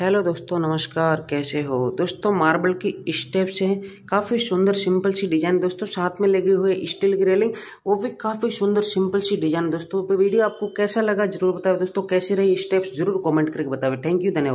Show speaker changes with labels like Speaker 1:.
Speaker 1: hello दोस्तों नमस्कार कैसे हो दोस्तों मार्बल की स्टेप्स हैं काफ़ी सुंदर सिंपल सी डिज़ाइन दोस्तों साथ में लगी हुई स्टील की रेलिंग वो भी काफ़ी सुंदर सिंपल सी डिज़ाइन दोस्तों वीडियो आपको कैसा लगा जरूर बताओ दोस्तों कैसे रही स्टेप्स जरूर कमेंट करके बताओ थैंक यू धन्यवाद